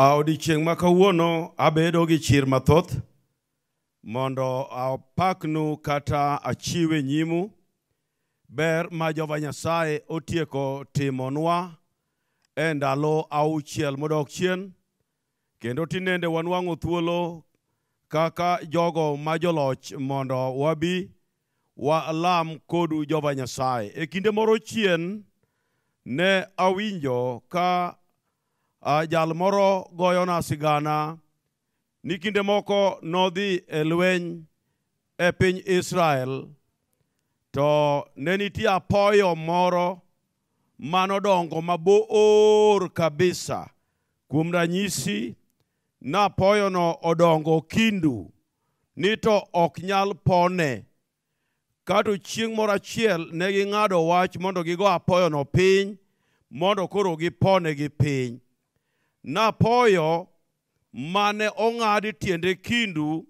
A odiechieng' ma kawuono abedo gi chir mathoth mondo apaknu kata achiwe nyimu ber ma Jehova Nyasaye otieko timonwa e ndalo auchiel modok chien kendo tinende wanwang'o thuolo kaka jogo ma joloch mondo wabi walam kodu Jehova Nyasaye. E kinde moro chien, ne awinjo ka uh, jal moro goyona sigana ni kinde moko nodhi e lweny e piny Israel to ne nitie apoyo moro manodongo mabor kabisa kuom ranyisi na apoyono odongo kindu ni to ok nyal pone kato chieng' moro achiel ne ging'ado wach mondo gigo apoyono piny mondo koro gipone gi piny napoyo mane ong'adi tiende kindu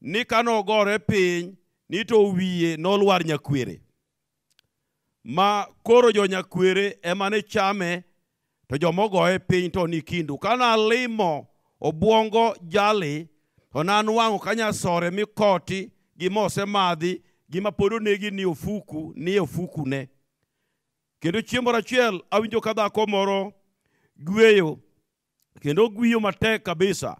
ni kanogore piny ni to wiye nolwar nyakwere ma koro jonyakwere ema ne chame to jomogoye piny to ni kindu kanalimo obwongo jali to nanwang'o kanyasore mikoti gi mosemadhi gima pod onegi ni ofuku ni ofukune kendo chieng' moro achiel awinjo ka dhako moro gweyo kendo gwiyo matek kabisa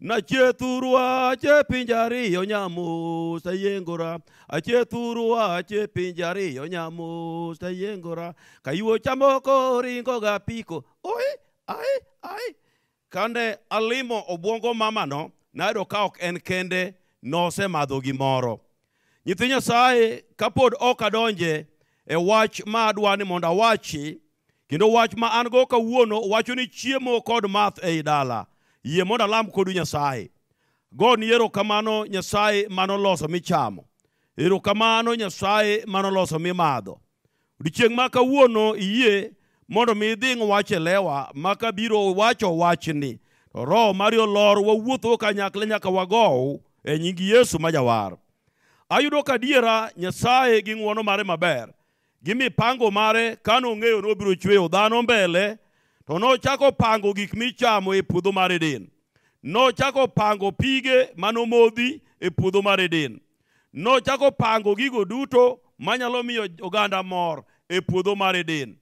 nachie thurwa achie pinje ariyo nyamos tayengora achie thurwa achie pinje ariyo nyamos tayengora kayuo chamoko ringo ga piko oi ai ai kande alimo obwongo mamano nayudo ka ok en kende nosemadho gimoro nyithi nyasaye kapod ok adonje e wach ma adwa ni mondo awachi Kendo wach ma an go kawuono wacho ni chiemo kod math ei dala. Yie mondo alam kodu Nyasaye. Go ni erokamano Nyasaye mano loso michamo. Erokamano Nyasaye mano loso mimadho. Odiechieng' ma kawuono iyie mondo mi idhing' wach e lewa ma kabiro wacho wachni. To roho mari olor wawuotho kanyakla nyaka wagow e nying Yesu ma jawar. Ayudo kadiera Nyasaye gi ng'uono mare maber. gi mipango mare kanong'eyo nobiro chweyo dhano mbele to nochako pango gik michamo e puodho mar eden nochako pango pige manomodhi e puodho mar eden nochako pango gigo duto manyalo miyo oganda mor e puodho mar eden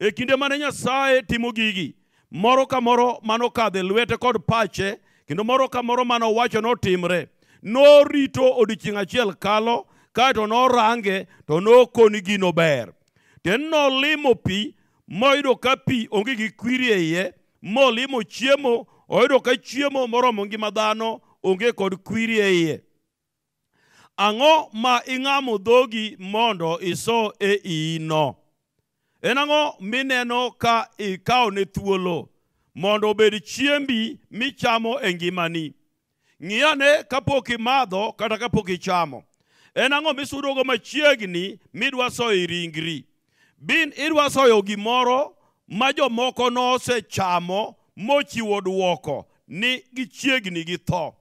e kinde mane nyasaye timo gigi moro ka moro manokadhe lwete kod pache kendo moro ka moro manowacho notimre norito odiochieng' achiel kalo kae to norange to nokoni gino ber ten nolimo pi moyudo ka pi onge gi kwiri e iye molimo chiemo oyudo ka chiemo moromo ngima dhano onge kod kwiri e iye ang'o ma ing'amo dhogi mondo iso e iino en ang'o mineno ka ikawo ne thuolo mondo obed chiembi michamo e ngimani ng'iane kapok imadho kata kapok ichamo En ang'o misudogo machiegni midwa soyo i e ringri? Bin idwa soyo gimoro ma jomoko nosechamo mochiwo duoko ni gichiegni gi tho.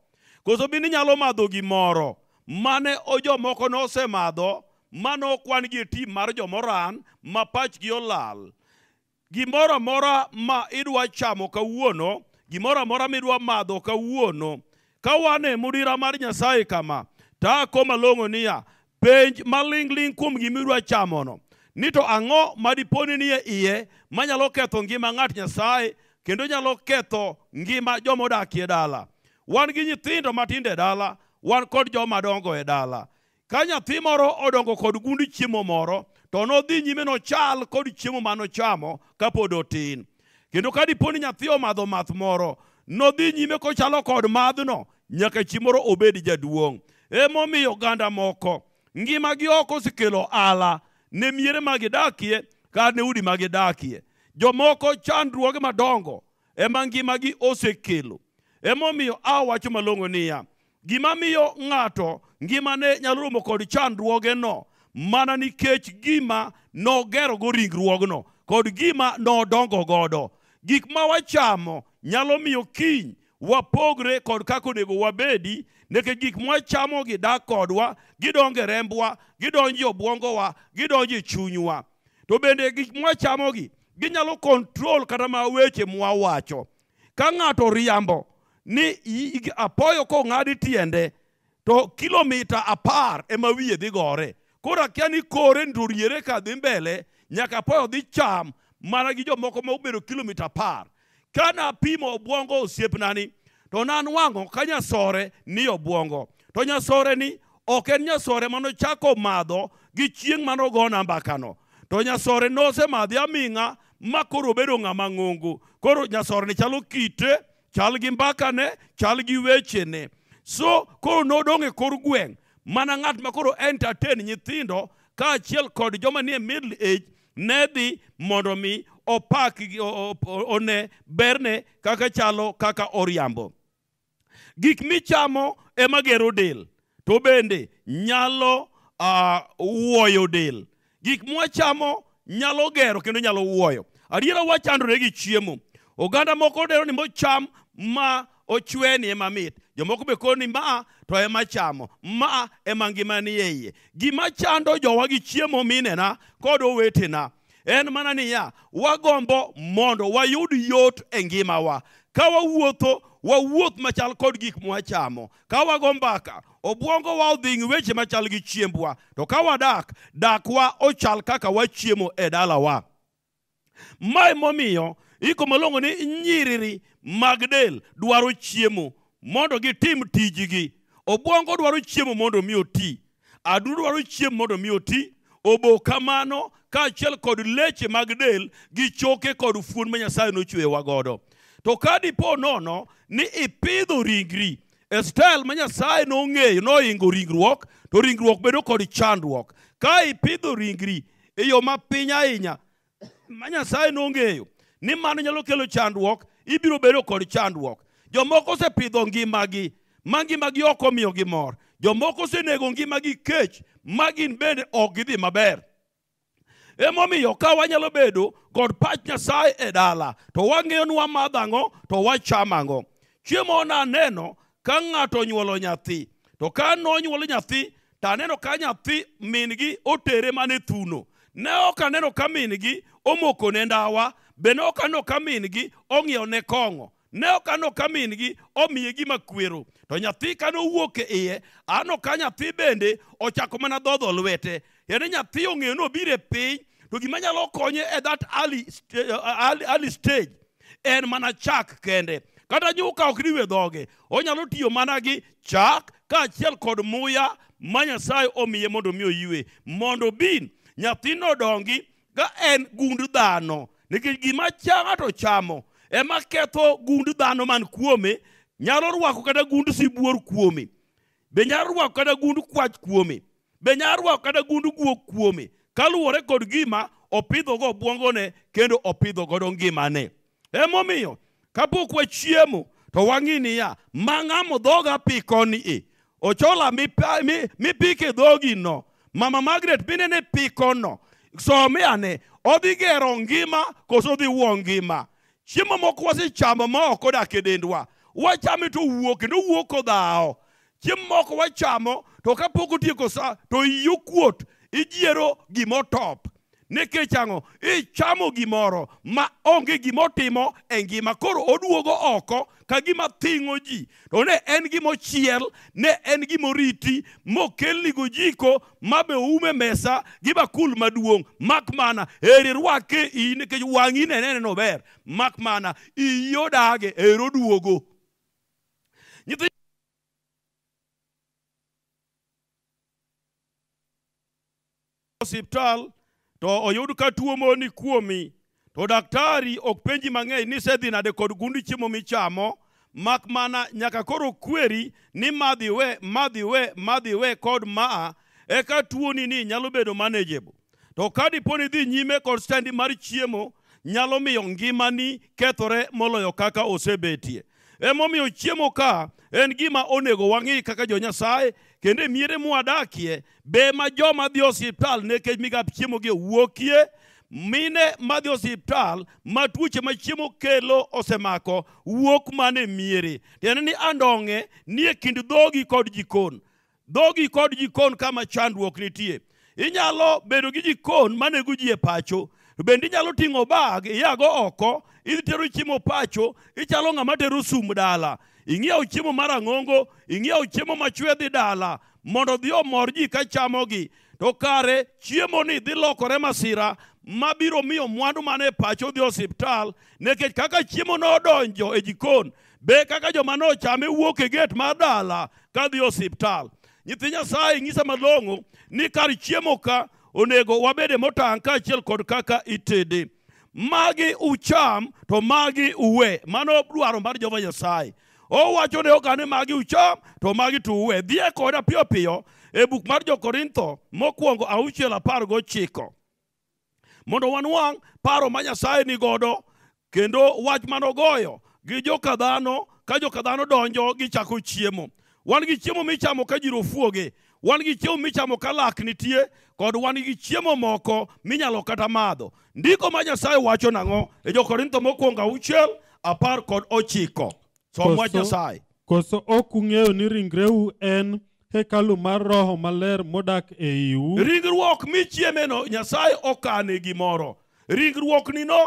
Koso bin inyalo madho gimoro mane jomoko nosemadho mano kwan gi e tim mar jomoran ma pachgi olal. Gimoro amora ma idwa chamo kawuono, gimoro amora midwa madho kawuono, ka wan e mudira mar Nyasaye kama, tako malong'o niya penj maling'ling' kuom gimidwa chamono ni to ang'o madiponi ni e iye manyalo ketho ngima ng'at nyasaye kendo nyalo ketho ngima jomodakie dala wan gi nyithindo matindo e dala wan kod jomadongo e dala ka nyathi moro odongo kod gund chiemo moro to nodhi nyime nochal kod chiemo manochamo kapod otin kendo ka diponi nyathi omadho math moro nodhi nyime kochalo kod madhno nyaka chi moro obed jaduong' emomiyo oganda moko ngimagi ok osekelo ala ne miere ma gidakie kata ne udi ma gidakie jomoko chandruoge madongo ema ngimagi osekelo emomiyo awacho malong'o niya gimamiyo ng'ato ngimane nyalo rumo kod chandruogeno mana nikech gima nogerogo ringruogno kod gima nodongo godo gik ma wachamo nyalo miyo kiny wapogre kod kaka onego wabedi nikech gik mwachamogi dak kodwa gidonge rembwa gidonje obwongowa gidonje chunywa to bende gik mwachamogi ginyalo control kata ma weche mwawacho ka ng'ato riambo ni apoyo kong'adi tiende to kilomita apar ema wiye dhi gore koro akia ni kore ndoriere ka dhi mbele nyaka apoyo dhi cham mana gi jomoko ma obedo kilomita apar ka napimo obwongo osiepnani to nanwang'o ka nyasore ni obwongo to nyasore ni ok en nyasore manochako madho gi chieng' manogo nambakano to nyasore nosemadhi aming'a ma koro obedo ng'ama ng'ongo koro nyasoreni chalo kite chal gi mbakane chal gi wechene so koro nodong' e kor gweng' mana ng'at ma koro entertain nyithindo kaachiel kod joma nie middle age ne dhi mondo mi opak one berne kaka chalo kaka oriambo gik michamo ema gero del to bende nyalo uh, wuoyo del gik mwachamo nyalo gero kendo nyalo wuoyo adiera wachandore gi chiemo oganda moko dero ni mocham ma ochwe ni ema mit jomoko be koni ma to ema chamo ma ema ngima ni eiye gima chando jowa gi chiemo minena kod owetena en mana niya wagombo mondo wayud yot e ngimawa ka wawuotho wawuoth machal kod gik mwachamo ka wago mbaka obwongo wa odhing weche machal gi chiembwa to ka wadak dakwa ochal kaka wachiemo e dalawa mae momiyo iko malongo ni nyiriri mag del dwaro chiemo mondo gitim tijgi obwongo dwaro chiemo mondo mi oti adu dwaro chiemo mondo mi oti obo kamano kaachiel kod leche mag del gi choke kod fuon ma nyasaye nochweyowa godo To ka dipo nono ni ipidho ringri e style ma Nyasaye nong'eyo noingo ringruok, to ringruok bedo kod chandruok. Ka ipidho ringri e yo mapiny ahinya ma Nyasaye nong'eyo ni mano nyalo kelo chandruok, ibiro bedo kod chandruok. Jomoko osepidho ngimagi ma ngimagi ok omiyo gi mor. Jomoko osenego ngimagi kech ma gin bende ok gidhi maber. Emomiyo ka wanyalo bedo kod pach Nyasaye e dala, to wang'eyo nwa madhang'o to wachamang'o. Chiemo na aneno ka ng'ato onyuolo nyathi. To ka nonyuolo nyathi, taneno ka nyathi mingi otere mane thuno. Ne ok aneno ka mingi omoko ne ndawa, be ne ok aneno ka mingi ong'iewo ne kong'o. Ne ok aneno ka mingi omiye gima kwero. To nyathi ka nowuok e iye, aneno ka nyathi bende ochako mana dhodho lwete. Yani nyathi ong'eyo nobire piny To gima nyalo konye e that early, st uh, early, early stage en mana chak kende. Kata nyuka ok riwe dhoge. Onyalo tiyo mana gi chak kaachiel kod muya ma Nyasaye omiye mondo mi oywe. Mondo bin nyathino dongi ka en gund dhano. Nikech gima chama to chamo ema ketho gund dhano man kuome. Nyalo rwako kata gund sibuor kuome. Be nyalo rwako kata gund kwach kuome. Be nyalo rwako kata gund guok kuome. kuome. kaluwore kod gima opidhogo obwongone kendo opidho godo ngimane. Emomiyo, kapok wachiemo, to wang'i niya, mang'amo dhoga pikoni i. Ochola mipike dhogi no. Mama Margaret, binene pikono. Somiane, odhi gero ngima koso odhi uo ngima. Chiemo moko wasichamo moko da kedendwa. Wachame to uo kendo uo kodhao. Chiemo moko wachamo, to kapoko tieko sa, to yukuot. Chiemo moko wachamo, ijiero gimotop nikech ang'o ichamo gimoro ma onge gimotimo e ngima koro oduogo oko ka gima thing'o ji to ne en gimochiel ne en gimoriti mokelnigo jiko mabe oume mesa gi bakul maduong' mak mana eri rwake i nikech wang'i ne neneno ber mak mana iyodage ero duogo osiptal to oyud ka tuo moni kuomi to daktari ok penji mang'eny ni isedhi nade kod gund chiemo michamo mak mana nyaka koro kweri ni madhi we madhi we madhi we kod maa eka tuoni ni nyalo bedo manageable to ka dipo ni dhi nyime kod standi mar chiemo nyalo miyo ngimani kethore moloyo kaka osebetie emomiyo chiemo ka en gima onego wang'i kaka jo nyasaye kendo e miere mwadakie be ma joma dhi osiptal nikech migap chiemo gi wuokie mine madhi osiptal ma tuoche ma chiemo kelo osemako wuok mana e miere tiende ni andong'e ni e kind dhogi kod jikon dhogi kod jikon kama chandruok nitie inyalo bedo gi jikon manego ji e pacho to bende inyalo ting'o bag iyago oko idhi tero chiemo pacho ichalo ng'ama tero sum dala ing'iew chiemo mar ang'ongo ing'iew chiemo machwe dhi dala mondo dhi omor ji ka chamogi to kare chiemoni dhi lokore masira mabiro miyo mwandu mane pacho dhi osiptal nikech kaka chiemo nodonjo e jikon be kaka joma nochame wuok e get mar dala kadhi osiptal nyithi nyasaye ng'isa malong'o ni kar chiemo ka onego wabede motang' kaachiel kod kaka itede magi ucham to magi uwe. Mano dwaro mar Jehova Nyasaye. Owacho ne oka ni magi ucham to magi to uwe. Dhie koda piyo piyo e buk mar jo Korintho mokwongo auchiel apar gochiko. Mondo wanwang paro ma Nyasaye ni godo kendo wach manogoyo gi joka dhano ka joka dhano donjo gichako chiemo. Wan gi chiemo michamo ka jiro fuoge. Wan gi chiemo michamo ka lak nitie. kod wan gi chiemo moko minyalo kata madho. Ndiko ma Nyasaye wacho nang'o e jo Korintho mokwongo auchiel apar kod ochiko. Som wach Nyasaye. Koso ok ung'eyo ni ringreu en hekalu mar roho maler modak e iu. Ringruok michiemeno Nyasaye okane gimoro. Ringruok nino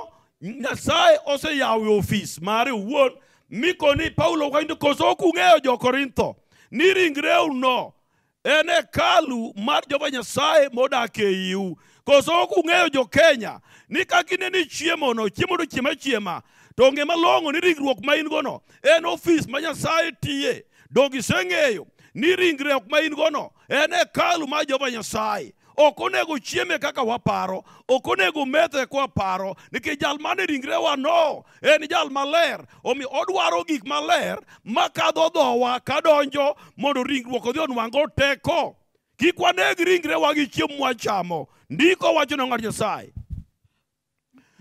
Nyasaye oseyawo ofis mare owuon mikoni Paulo kaindo koso ok ung'eyo jo Korintho ni ringreu no en hekalu mar Jehova Nyasaye modak e iu. Koso ok ung'eyo jo Kenya ni ka gine ni chiemo no, chiemo to chiema chiema, to onge malong'o ni ringruok ma in go no en ofis ma Nyasaye tiye. Dog iseng'eyo ni ringre ok ma in go no en hekalu mar Jehova Nyasaye. Ok onego chieme kaka waparo. Ok onego methe kwaparo. Nikech jal mane ringre wa no, en jal maler. Omi odwaro gik maler makadho dhowa kadonjo mondo ringruok odhi onwango teko. Kik waneg ringre wa gi chiemo wachamo. Ndiko wacho ne ng'at Nyasaye.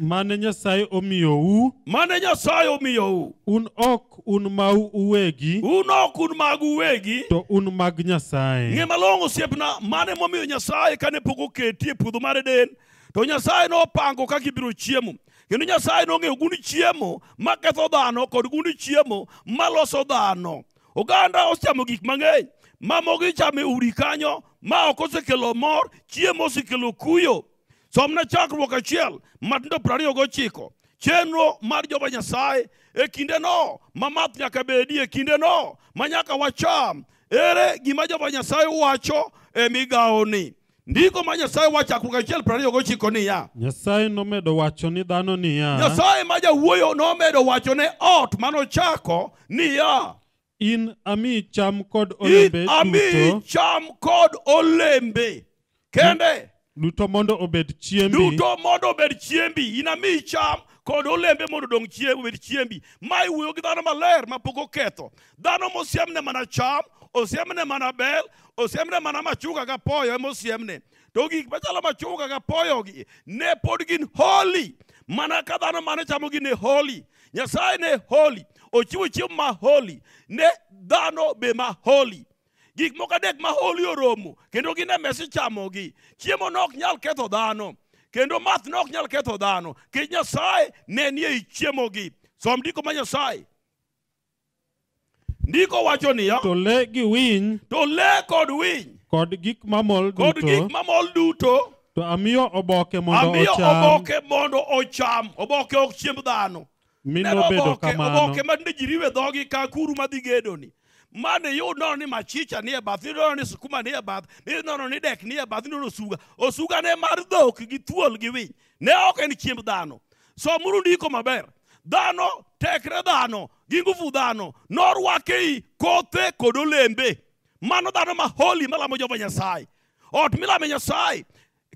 mane Nyasaye omiyou mane Nyasaye omiyou un ok un mau uwegi un ok un mag uwegi to un mag Nyasaye ng'e malong'o osiepna mane momiyo Nyasaye kane pok oketi e puodho mar Eden to Nyasaye nopango kaka ibiro chiemo kendo Nyasaye nong'eyo gund chiemo maketho dhano kod gund chiemo maloso dhano oganda ochamo gik mang'eny mamogi chame uri kanyo ma ok osekelo mor chiemo osekelo kuyo Somna chakruok achiel, matindo 29. Chenro mar Jehova Nyasaye e kinde no, mamath nyaka bedi e kinde no, manyaka wacham. Ere gima Jehova Nyasaye wacho e migao ni. Ndiko ma Nyasaye wacha kuka chel prariyo gochiko niya. Nyasaye nomedo wacho ni dhano niya. Nyasaye maja wuoyo nomedo wacho ne ot mano chako niya. In ami cham kod olembe In ami cham kod olembe. Kende. Hmm. duto mondo obed chiembi duto mondo obed chiembi inamiyi cham kod olembe mondo odong obed chiembi ma iwuoyo gi dhano maler mapok oketho dhano mosiemne mana cham osiemne mana bel osiemne mana machunga gi apoyo emosiemne to gik machalo machunga gi ne pod gin holy mana ka dhano mane chamogi ne holy nyasaye ne holy ochiwo chiemo ma holy ne dhano be ma holy gik moko adek ma holi oromo kendo gin emesi chamogi chiemo nok nyal ketho dhano kendo math nok nyal ketho dhano kech nyasaye ne nie i chiemogi som ndiko ma nyasaye ndiko wacho niya to le gi winy to le kod winy kod gik mamol duto kod gik mamol duto to amiyo oboke mondo amiyo ocham amiyo oboke mondo ocham oboke ok chiemb dhano mino bedo kamano oboke ma ndejiriwe dhogi ka kuru madhi gedo ni mmadụ You ụnọrọ ni ma chicha ni ebath ịnọrọ ni sukuma ni ebath ịnọrọ ni dek ni ebath ịnọrọ osuga osuga ne mar dhok gi thuol gi winy ne ok en chiemb dhano so muru ndiko maber dhano tekre dhano gi nguvu dhano norwake i kothe kod olembe mano dhano ma holi malamo jehova nyasaye ot milame nyasaye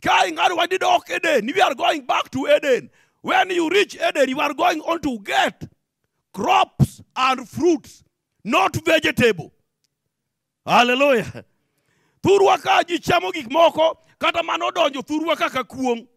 ka ing'ado wadid ok eden we are going back to eden when you reach eden you are going on to get crops and fruits not vegetable. Hallelujah. Thurwa ka ji chamo gik moko, kata mano donjo thurwa kaka kuong.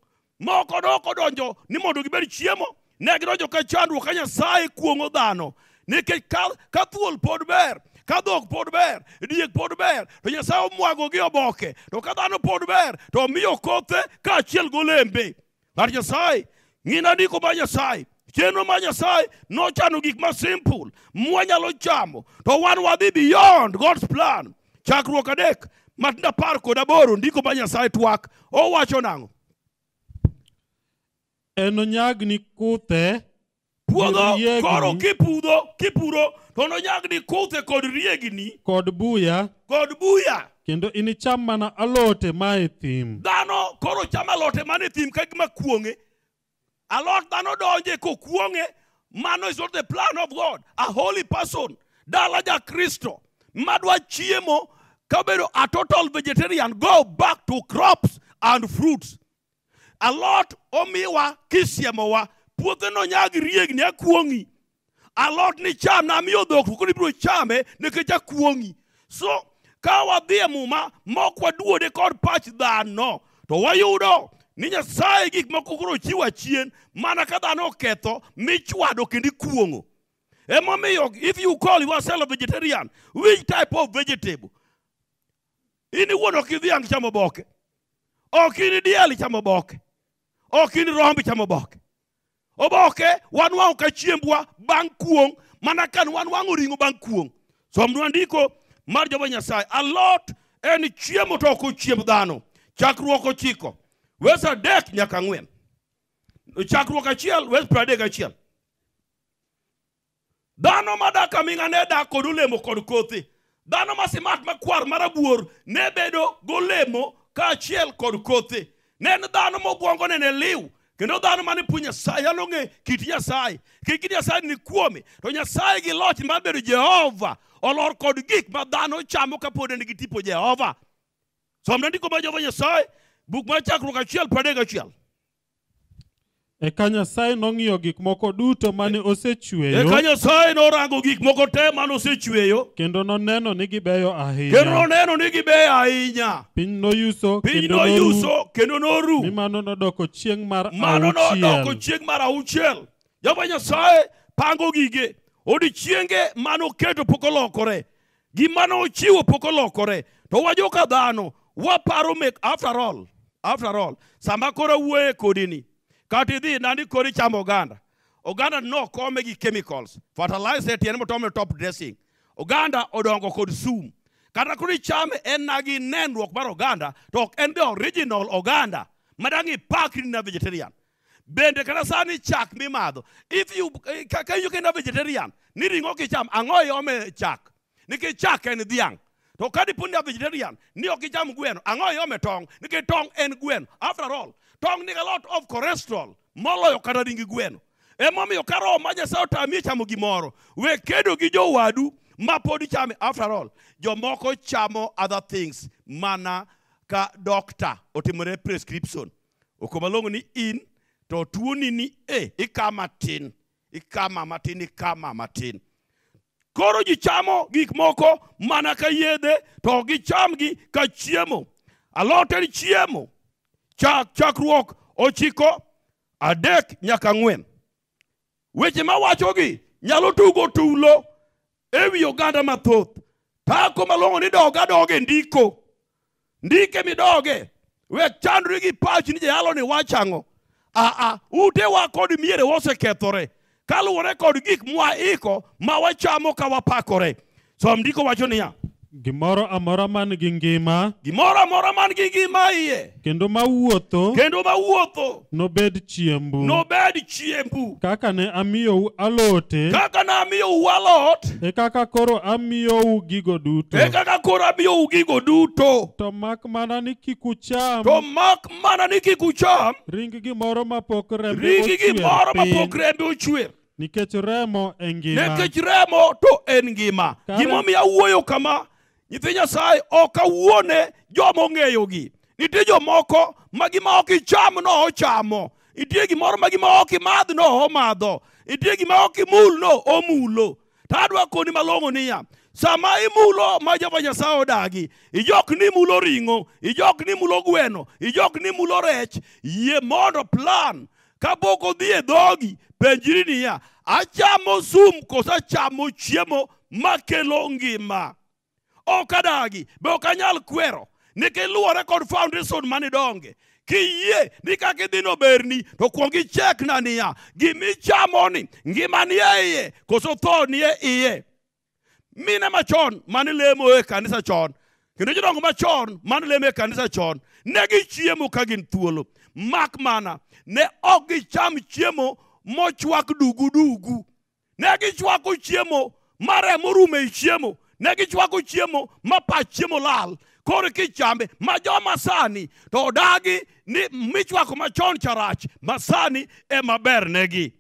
Moko doko donjo, ni mondo gibed chiemo. Ne gidonjo ka chandwa ka nyasaye kuongo dhano. Nikech ka, ka thuol pod ber, ka dhok pod ber, diek pod ber, to nyasaye omwago gi oboke. To ka dhano pod ber, to miyo kothe kaachiel golembe. Ngat nyasaye, ng'in andiko ma nyasaye. Chenro ma Nyasaye nochano gik ma simple mwanyalo chamo. To wan wadhi beyond God's plan. Chakruok adek, matinda par kod aboro, ndiko ma Nyasaye twak. Owacho nang'o? En onyag ni kuthe. Puodho, koro kipudho, kipuro. To onyag ni kuthe kod riegni. Kod buya. Kod buya. Kendo inicham mana alote ma e thim. Dano, koro cham alote ma e thim kagima kuong'e. Eh? alot dhano donje kokwong'e mano is not the plan of god a holy person dala ja kristo madwa chiemo kabedo a total vegetarian go back to crops and fruits alot omiwa kisiemowa puotheno nyagi riegni akwong'i alot ni cham namiyo dhok tukoni biro chame eh, nikech akwong'i so ka wadhi e muma mok waduode kod pach dhano to wayudo ni Nyasaye gik moko koro chiwo achien mana ka dhano oketho michwado kendo ikuong'o. Emomiyo if you call yourself a vegetarian, which type of vegetable? In iwuon ok idhiang chamo oboke. Ok in diel chamo oboke. Ok in rombi chamo oboke. Oboke, wan wang'o ka chiembwa bang' kuong, mana ka wan wang'o ring'o bang' kuong. Somnwa ndiko mar Jehova Nyasaye. Alot en chiemo to ok chiemb dhano. Chakruok ochiko. Wes adek nyaka ang'wen. Chakruok achiel, wes pradek achiel. Dhano madak aming'a ne dak kod olemo kod kothe. Dhano ma simak makwar marabuor ne bedo golemo kaachiel kod kothe. Ne en dhano mobwongo ne ne liw. Kendo dhano mane puo Nyasaye, yalo ng'e kit Nyasaye. Ki kit Nyasaye ni kuome, to Nyasaye gi loch mar bedo Jehova olor kod gik ma dhano chamo kapod en gi tipo Jehova. Somna ndiko ma Jehova Nyasaye, buk mar chakruok achiel pradek achiel eka nyasaye nong'iyo gik moko duto mane osechweyo eka nyasaye norango gik moko te mane osechweyo kendo noneno ni gibeyo ahinya kendo noneno ni gibeyo ahinya piny noyuso piny noyuso kendo noru ni mano nodoko chieng' mar mano nodoko chieng' mar auchiel jehova nyasaye pango gige odiechienge manoketo pok olokore gima nochiwo pok olokore to wajoka dhano waparo mek after all After all, sama koro wuoye Katidi nani kata idhi nandi kori chamo oganda, oganda no kome gi chemicals, fertilizer tiende motome top dressing, Uganda odongo kod sum. Kata kori chame en na gi nenruok Uganda. oganda, en the original Uganda. oganda, madang ipakri na vegetarian. Bende kata sani chak mimadho, if you, ka you kendo vegetarian, Niri ring'o kicham, ang'o iome chak, nikech chak en dhiang'. To ka dipo ni a vegetarian, ni ok icham gweno, ang'o iome tong? Nikech tong en gweno. After all, tong nigi a lot of cholesterol moloyo kata ring gweno. Emomiyo ka roho ma Nyasaye otami chamo gimoro, we kedo gi jowadu ma pod chame. After all, jomoko chamo other things mana ka doctor otimore prescription. Oko malongo ni in, to tuoni ni e, ikama tin. Ikama matin, ikama matin. Koro gichamo gik moko mana ka yedhe to gichamgi ka chiemo. Alot en chiemo. Chak, chakruok ochiko adek nyaka ng'wen. Weche mawachogi nyalo tugo tulo e wi oganda mathoth. Tako malong'o ni dog adog e ndiko. Ndike midoge. We chandri gi pach ni jayalo ni wachang'o. A a, utewa kod miere wosekethore. ketore. kaluwore kod gik mwaiko ma wachamo ka wapakore so ndiko wacho niya gimoro amora man gi ngima gimoro amora man gi ngima iye kendo mawuotho kendo mawuotho nobed chiembu nobed chiembu kaka ne amiyou alote kaka ne amiyou alot e kaka koro amiyou gigo duto e kaka koro amiyou gigo duto to mak mana ni kik ucham to mak mana ni kik ucham ring gimoro mapok rembe ring gimoro mapok rembe ochwer nikech remo e ngima nikech remo to en ngima gimomiyo awuoyo kama nyithi nyasaye ok awuone jomong'eyogi nitie jomoko ma gima ok icham no ochamo nitie gimoro ma gima ok imadh no omadho nitie gima ok imul no omulo tadwa koni malong'o niya sama imulo ma jehova nyasaye odagi ijok ni mulo ring'o ijok ni mulo gweno ijok ni mulo rech yie mondo plan kapok odhi e dhogi benjiri niya achamo sum koso achamo chiemo makelo ngima ok adagi be ok anyal kwero nikiluwore kod foundation manidonge kiyie ni kaka idhino berni to kuong ichekna niya gimichamoni ngima ni eiye koso tho nie iye mine machon mane lemo e kanisa chon kendo jodongo machon mane lemo e kanisa chon ne gichiemo ka gin thuolo mak mana ne ok gicham chiemo mochwak dugu dugu. Ne gichwako chiemo ma remo rumo e chiemo. Ne gichwako chiemo ma pach chiemo lal. Koro kichambe ma joma sani to dagi ni michwako machon charach ma sani e maber negi.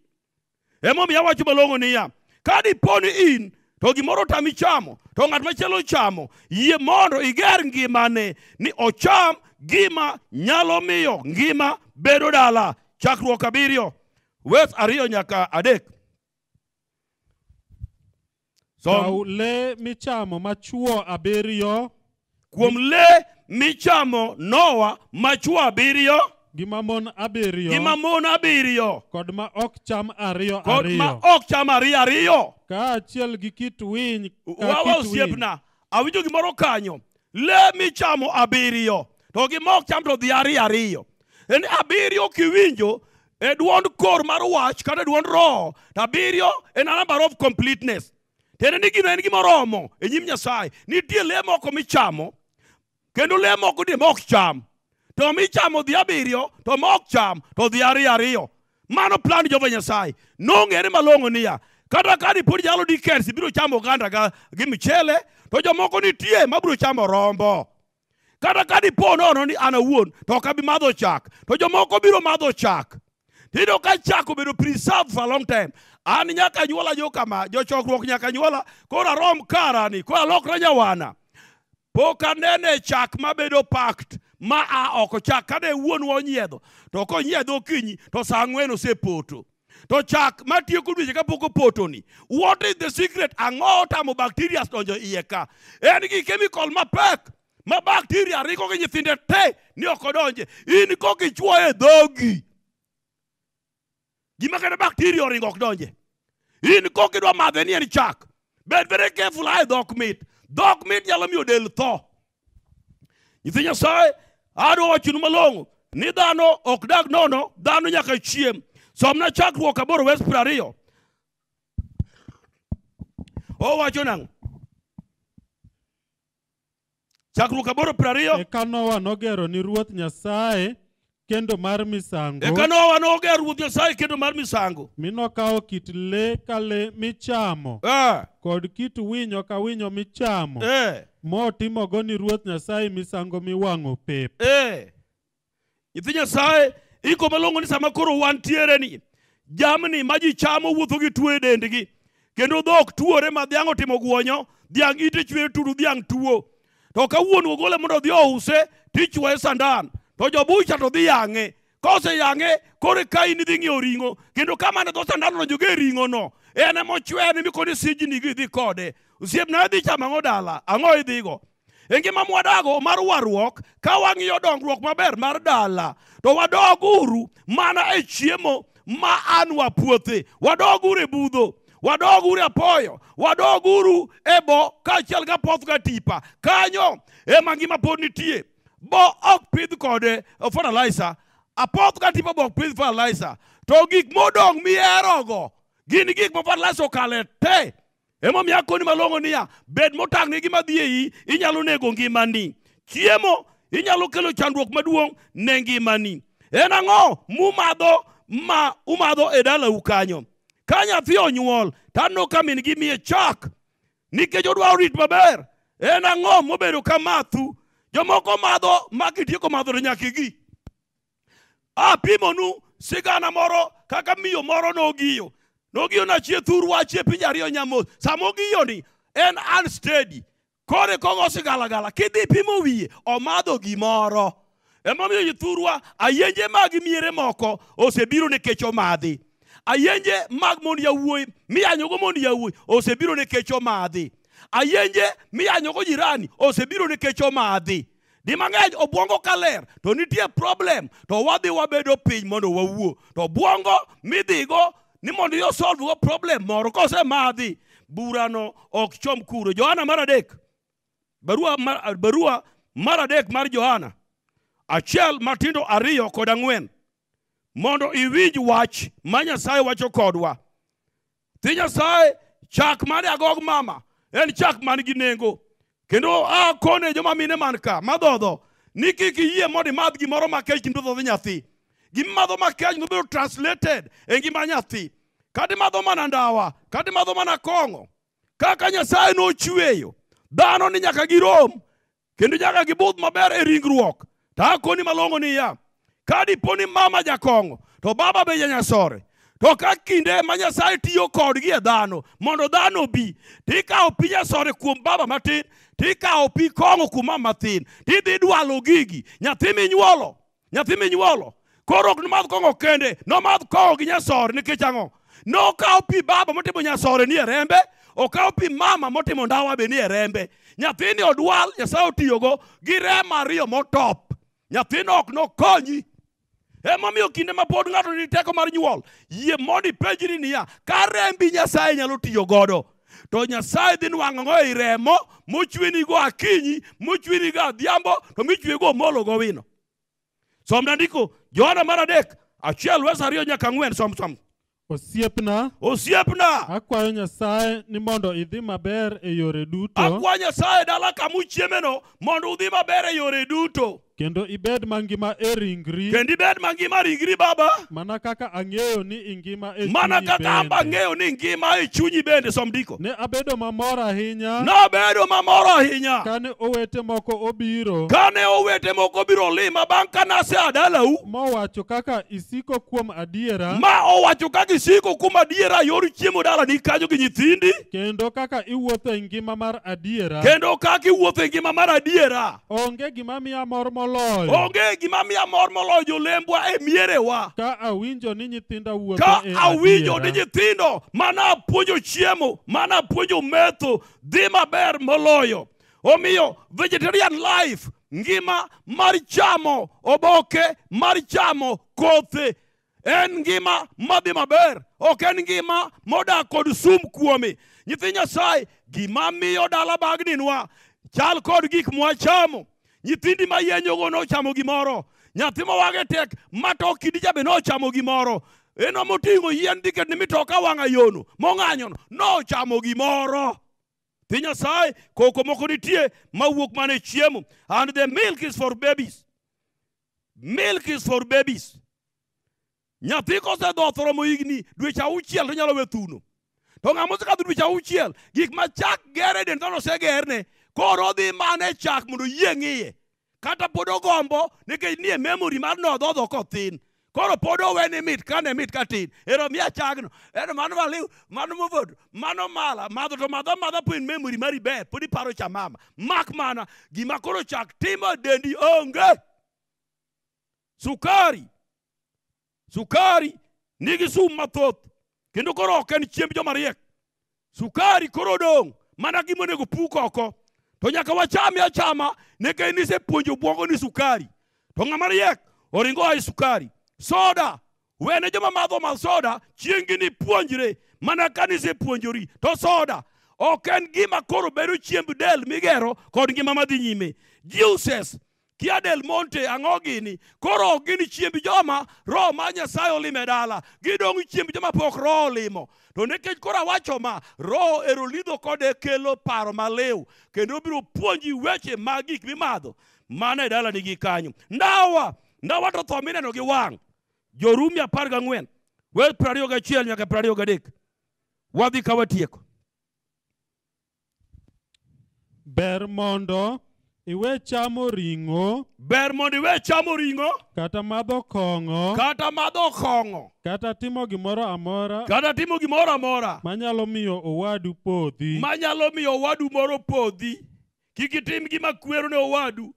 Emomiyo awacho malong'o niya, ka diponi in to gimoro tami chamo, to ng'at machielo chamo, yie mondo iger ngimane ni ocham gima nyalo miyo ngima bedo dala. Chakruok abiriyo. wes ariyo nyaka adek Som. kaw lee michamo machuo abiriyo kuom lee michamo noa machuo abiriyo gima mon abiriyo gima mon abiriyo kod ma ok cham ariyo kod ariyo kod ma ok cham ariyo ariyo kaachiel gi kit winy wawa osiepna awinjo gimoro kanyo lee michamo abiriyo to gima ok cham to dhi ariyo ariyo en abiriyo kiwinjo e dwond kor mar wach kata e dwond roho to abiriyo en a number of completeness tiende ni gino en gimoromo e nyim nyasaye nitie lee moko michamo kendo lee moko di mok cham to michamo dhi abiriyo to mok cham to dhi ariyo ariyo mano plan jehova nyasaye nong'ere malong'o niya kata ka dipod jalo dikensi biro chamo oganda gi michele to jomoko nitie mabiro chamo rombo kata ka dipo nono ni an awuon to ok abi madho chak to jomoko biro madho chak Nido ka chako bedo preserved for a long time. An nyaka nyuola jo kama, jo chokruok nyaka nyuola, koro arom kara ni, koro alokre nyawana. Pok anene chak mabedo packed, ma a oko chak, kade wuon wonyiedho, to konyiedho kinyi, to sa ang'wen osepoto. To chak matiyo kudweche kapok opoto ni, what is the secret? Ang'o otamo bacterias donjo iye ka? En gi chemical mapek, ma bacteria riko gi nyithinde te, ni okodonje. In kokichwoye dhogi. Gima kata bacteria oringo donje. In koki dwa madhe ni en chak. Bed very careful I dhok mit. Dhok mit yalo miyo del tho. Nyithi Nyasaye, adwa wachinu malong'o. Ni dhano ok dag nono, dhano nyaka chiem. Somna chakruok aboro wes prariyo. Owacho nang'o? Chakruok aboro prariyo. Eka Nowa nogero ni Ruoth Nyasaye kendo mar misango eka nowa nogero ruoth nyasaye kendo mar misango minokawo kit le ka le michamo uh. kod kit winyo ka winyo michamo uh. motimogo ni ruoth nyasaye misango miwang'o pep uh. nyithi nyasaye iko malongo ni sama koro wantiere ni jamni ma ji chamo wuotho gi tuo e dendgi kendo dhok tuore ma dhiang' otimo guonyo dhiang' ite chweyo tudu dhiang' tuo to kawuono ogole mondo odhi ouse tichwoye sandan to jo bucha to dhi yang'e eh? kose yang'e eh? kore kaini dhi ng'iewo ring'o kendo kamane dho sandano jogee ring'o no en emochwe ni mikone sijni gi dhi kode osiepna dhi chama ang'o dala ang'o idhigo e, e ngima mwadago mar warruok ka wang'iyo dongruok maber mar dala to wadoguru mana e chiemo ma an wapuothe wadoguru e budho wadoguru e apoyo wadoguru e bo kaachiel gapoth gatipa kanyo ema ngima pod nitie Bog ok pith kode fertilizer. Apoth ka tipo bog pith fertilizer. To gik modong miherogo. Gin gik mo fertilizer okale te. Emo mi akoni malongo niya. Bed motang ni gima diye yi. Inyalo nego ngima ni. Chiemo. Inyalo kelo chandruok maduong ne ngima ni. En ang'o mumadho ma umadho e dala u kanyo. Ka nyathi onyuol, tano ka min gi miye chak. Nikech odwa rit maber. En ang'o mobedo ka mathu jomoko madho ma gitieko madho to nyakigi apimonu sigana moro kaka miyo moro nogiyo nogiyo nachie thur wachie pinje ariyo nyamos samogiyoni en unsteady kore kogo sigalagala kidhi pimo wiye omadho gimoro emomiyo jithurwa ayenje mag miere moko osebiro nikech omadhi ayenje mag mond yawuoyi miyanyogo mond yawuoyi osebiro nikech omadhi ayenje miyanyo go jirani osebiro nikech omadhi di mang'eny obwongo ka ler to nitie problem to wadhi wabedo piny mondo wawuo to bwongo midhigo ni mondo iosolve go problem moro kosemadhi burano ok chom kuro johana mar adek barua mar, barua mar adek mar johana achiel matindo ariyo kod ang'wen mondo iwinj wach ma nyasaye wacho kodwa thi nyasaye chak mane agog mama en chak man gi nengo kendo akone joma mine man ka madhodho ni kik iyie mondo imadh gimoro makech kindo dhodho nyathi gimadho makech nobedo translated e ngima nyathi kati madho mana ndawa kati madho mana kong'o kaka nyasaye nochweyo dhano ni nyaka girom kendo nyaka gibudh maber e ringruok to akoni malongo niya kadipo ni mama jakong'o to baba be janyasore To ka kinde ma Nyasaye tiyo kodgi e dhano, mondo dhano obi, tikawo pi Nyasore kuom baba matin, tikawo pi kong'o kuom mama matin, tidhi dwalo gigi. Nyathi minyuolo, nyathi minyuolo, koro ok nomadh kong'o kende, nomadh kong'o gi Nyasore nikech ang'o? Nokawo pi baba motimo Nyasore ni e rembe, okawo pi mama motimo ndawa be ni e rembe. Nyathini odwal, Nyasaye otiyogo gi rem ariyo motop. Nyathino ok nokonyi Emomiyo eh, kinde ma pod ng'ato ni teko mar nyuol, yie mondo ipenji ni niya, ka rembi Nyasaye nyalo tiyo godo, to Nyasaye dhi nwang'o ng'o i remo, mochwini go akinyi, mochwini go adhiambo, to michwe go molo go wino. Som na ndiko, Johana mar adek, achiel wesa ariyo nyaka ng'wen, som som. Osiepna. Osiepna. Akwayo Nyasaye ni mondo idhi maber e yore duto. Akwayo Nyasaye e dala kamuchiemeno mondo udhi maber e yore duto. kendo ibed mangima e ringri kendo ibed mangima e ringri baba mana kaka ang'eyo ni ingima e mana kaka amba ang'eyo ni ngima e chunyi bende somdiko ne abedo mamor ahinya nabedo mamor ahinya kane owete moko obiro kane owete moko obiro lima bang' kanase adalau mowacho kaka isiko kuom adiera ma owacho kaka isiko kuom adiera yor chiemo dala ni kanyo gi nyithindi kendo kaka iwuotho e ngima mar adiera kendo kaka iwuotho e ngima mar adiera onge gimamiya mor molo. moloyo. Onge gima miya mor moloyo jolembwa e mierewa. Ka awinjo ni nyithinda wuotho Ka e awinjo adiera. ni nyithindo mana puonjo chiemo, mana puonjo metho, dhi maber moloyo. Omiyo vegetarian life, ngima mar chamo oboke, mar chamo kothe, en ngima madhi maber. Ok en ngima modak kod sum kuome. Nyithi Nyasaye, gima miyo dala bagninwa chal kod gik mwachamo. nyithindi ma yenyogo nochamo gimoro nyathi ma wange tek matok kidi jabe nochamo gimoro eno motingo yien diket ni mitoka wanga yono mong'anyono nochamo gimoro piny nyasaye koko moko nitie mawuok mana e chiemo and the milk is for babies milk is for babies nyathi kosedhothoromo higni dweche auchiel to nyalo we thuno to ng'amosekadho dweche auchiel gik machak gere e den dhano osegerne koro odhi mana e chak mondo yie ng'iye kata pod ogombo nikech nie memory mar nodhodho kothin koro pod owe ni mit kane mit katin ero mia chagno ero mano maliw mano mobodo mano mala madho to madho madho pin memory mari ber pod iparo cha mama mak mana gima koro chak timo dendi onge sukari sukari nigi sum mathoth kendo koro ok en chiemb jomariek sukari koro odong' mana gimonego puk oko to nyaka wachame achama nikech nisepuonjo obwongo ni sukari to ng'ama riek oringo ae sukari soda wene joma madho ma soda chieng' ni puonjre mana ka nisepuonjori to soda ok en gima koro bedo chiemb del migero kod ngima madhi nyime juices kia del monte ang'o gini koro gin chiemb joma roho ma nyasaye olimo e dala gidong' chiemb joma pok roho olimo to nikech koro awacho ma roho erolidho kode kelo paro maliw kendo biro puonji weche mag gik mimadho mana e dala nigi kanyo ndawa ndawa to tho mineno gi wang' jorumi apar gang'wen we prariyo gachiel nyaka prariyo gadek wadhi ka watieko ber mondo iwe chamo ringo ber mondo iwe chamo ringo kata madho kongo kata madho kongo kata timo gimoro amora kata timo gimoro amora manyalo miyo owadu podhi manyalo miyo owadu moro podhi kik itim gima kwero ne owadu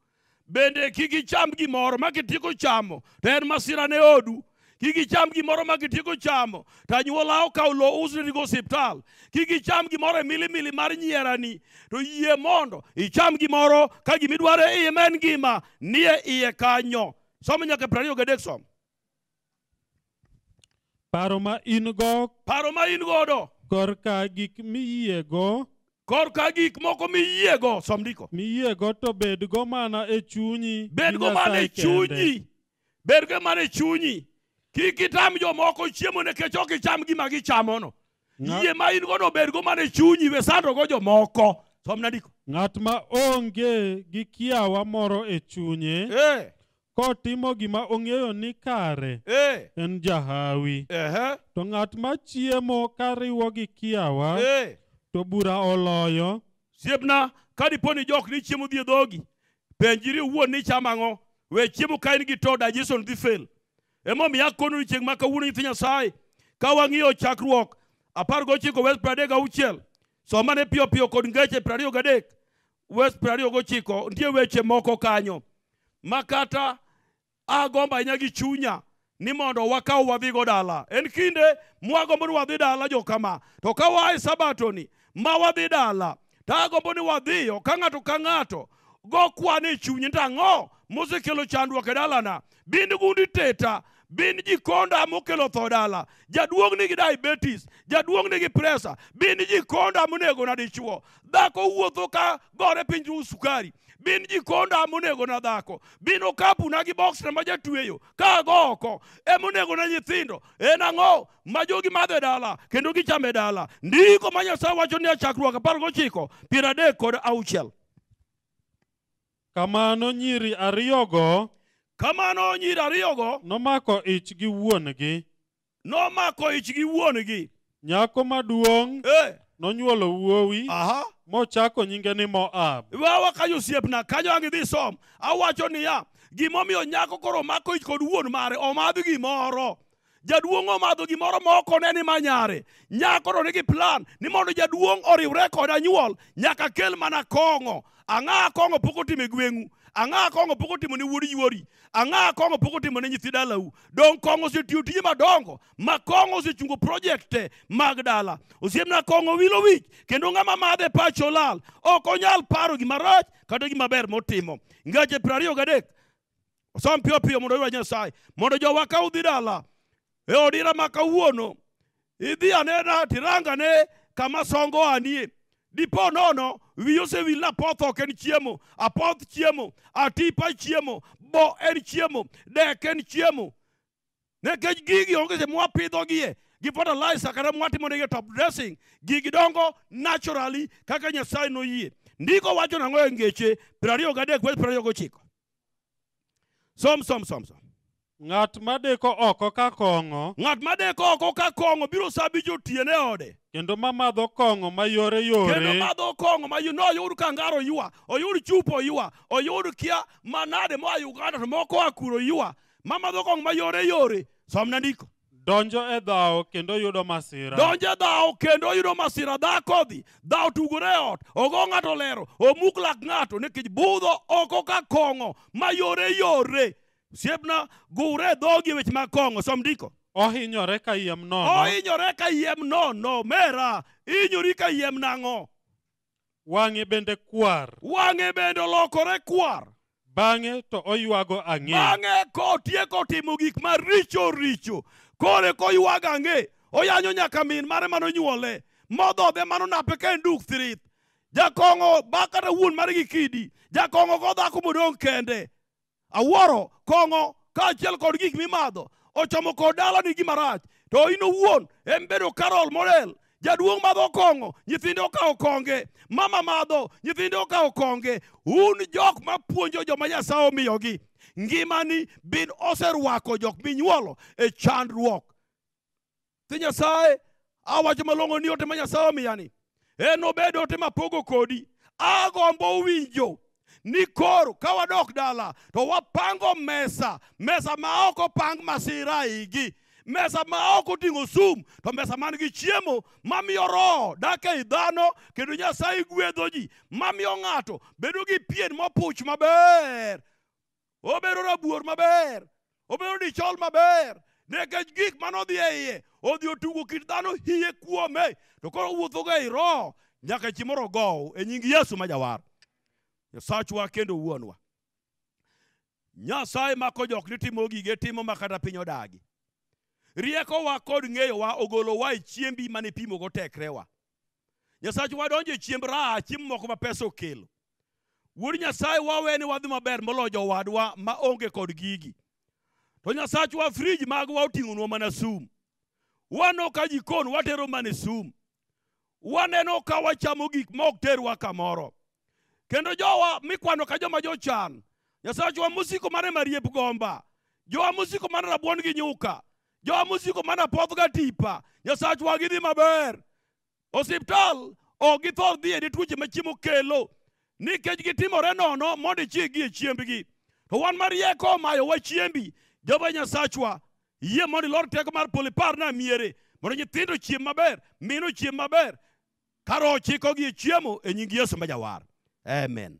bende kik icham gimoro makitiko chamo to en masira ne odu kigicham gimoro ma gitieko chamo to anyuola okawo lo usnini go osiptal kigicham gimoro e milimili mar nyierani to yie mondo icham gimoro ka gimidwaro e iye ma en ngima nie iye kanyo somo nyaka prariyo gadek som paro ma in go paro ma in godo korka gik miyiego korka gik moko miyiego som ndiko miyiego to bedgo mana e chunyi bedgo mana e chunyi bedgo mana e chunyi bed kik itam jomoko chiemo nikech ok icham gima gichamono yie ma in godo bergo mane chunyi we sandogo jomoko som nandiko ng'at ma onge gi kiawa moro e chunye eh. kotimo gima ong'eyo ni kare eh. en jahawi to ng'at ma chiemo kariwo gi kiawa eh. to bura oloyo siepna ka dipo ni jok ni chiemo dhi e dhogi penjiri owuon ni chamo ang'o we chiemo ka in gi to digestion dhi fail Emomiya konuri chieng' ma kawuono nyithi Nyasaye. Ka wang'iyo chakruok 19 verse 36. Soma ne piyo piyo kod ngeche 23 verse 29. Ntie weche moko kanyo. Makata agomba inya gi chunya ni mondo wakaw wadhi go dala. En kinde mwagombo ni wadhi dala jo kama. To ka wae sabato ni ma wadhi dala. Ta agombo ni wadhiyo ka ng'ato ka ng'ato go kwa ni e chunyi ntang'o. Musikelo chandruok e dalana. Bindi gundi teta. bin ji konda mokelo tho dala jaduong' nigi diabetes jaduong' nigi presa bin ji konda monego na dichuo dhako wuotho ka gore piny sukari bin ji konda monego na dhako bin okapu na gi box na ma jatweyo ka go oko emonego na nyithindo en ang'o ma jogi madhe dala kendo gichame e dala ndiko ma nyasaye wacho ni achakruok e apar gochiko piero adek kod auchiel kamano nyiri ariyogo Kamano nyiri ariyogo nomako ich gi wuongi. Nomako ich gi wuongi. Nyako maduong' eh nonyuolo wuowi. Aha. Mochako nyinge ni Moab. Wawa kayo siepna, kayo ang dhi som. Awacho niya, gimomiyo nyako koro mako ich kod wuon mare, omadh gimoro. Jaduong' omadho gimoro moko ne ni manyare. Nyako ro nigi plan ni mondo jaduong' oriwre kod anyuol, nyaka kel mana kong'o. Ang'a kong'o pok otime gweng'u. Ang'a kong'o pok otimo ni wuod yuori. Ang'a kong'o pok otimo ni nyithi dalau. Dong kong'o osetiyo tije madongo. Ma kong'o osechungo project mag dala. Osiemna kong'o wilo wich. Kendo ng'ama madhe pacho lal. Ok onyal paro gima rach kata gima ber motimo. Ngaje 23. Osom piyo piyo mondo yuwa nyasaye. Mondo jowa ka udhi dala. E odira ma kawuono. Idhi anena tiranga ne kama songo anie. Dipo nono. Dipo nono. Biyose wila apoth ok en chiemo, apoth chiemo, atipa chiemo, bo en chiemo, dek en chiemo. Nekech gigi onge se mwapidhogie gi fertilizer kata mwatimonegi top dressing, gigi dongo naturally kaka Nyasaye noyie. Ndiko wacho nang'o e ngeche 23 verse 29. Som som som som. Ng'at madeko oko ka kong'o. Ng'at madeko oko ka kong'o biro sabi jotiene e ode. Kendo mamadho kong'o mayore yore. Kendo mamadho kong'o mayore. No, oyud kangaro yua. Oyud chupo yua. Oyud kia manade moa Uganda to moko akuro yua. Mamadho kong'o mayore yore. Som na ndiko. Donjo e dhao kendo yudo masira. Donjo e dhao kendo yudo masira. Dhako dhi. Dhao tugore e ot. Ogo ng'ato lero. Omuk lak ng'ato. Nikich budho oko ka kong'o mayore yore. Yore. osiepna gure dhogi weche mag kong'o som ndiko ohinyore ka yiem nono ohinyore ka yiem nono mera inyori ka yiem nang'o wang'e bende kwar wang'e bende olokore kwar bang'e to oywago ang'e bang'e kotieko timo gik maricho richo kore koywago ang'e oyanyo nyaka min mare manonyuole modhodhe manonape ka en duk thrith jakong'o bakata wuon mare gi kidi jakong'o go dhako modong' kende awuoro, kong'o, kaachiel kod gik mimadho ochomo kod dala ni gima rach. To in owuon en bedo Carol Morel. Jaduong' madho kong'o, nyithinde okawo konge. Mama madho, nyithinde okawo konge. Un jok mapuonjo joma Nyasaye omiyogi. Ngimani bin oserwako jok minyuolo e chandruok. Ti Nyasaye, awacho malong'o ni ote ma Nyasaye omiyani. En obed ote mapogo kodi. Agombo winjo. ni koro ka wadok dala to wapango mesa mesa ma ok opang masira igi mesa ma ok oting'o sum to mesa man gi chiemo mamiyo roho dak ei dhano kendo nyasaye gwedho ji mamiyo ng'ato bedo gi pien mopuch maber obedo rabuor maber obedo dichol maber nikech gik manodhi e iye odhi otugo kit dhano hiye kuome to koro wuothoga ei roho nyaka chimoro gow e nying yesu ma jawar Nyasachwa kendo wuonwa. Nyasaye mako jok nitimo gige timo makata piny odagi. Rieko wa kod ng'eyo wa ogolo wa e chiembi mane pimo go tekrewa. Nyasach wa donje chiemb raha, chiemo moko ma pesa okelo. Wuod Nyasaye wa wene wadhi maber molo jowadwa ma onge kod gigi. To Nyasach wa fridge mag wa oting'o nwa mana sum. Wano ka jikon watero mana sum. Waneno ka wachamo gik mok terwa kamoro. kendo jowa mikwano ka joma jochan nyasach wa musiko mane mariep gomba jowa musiko mane rabuon gi nyuka jowa musiko mane apoth ga tipa nyasach wa gidhi maber osiptal ok githor dhie di tuoche ma chiemo kelo nikech gitimore nono mondo ichieg gi e chiembgi to wan marieko omayo wa chiembi jehova nyasachwa yie mondo ilor teko mar poliparna na miere mondo nyithindo chiem maber mino chiem maber karo ochiko gi e chiemo e nying yesu ma jawar Amen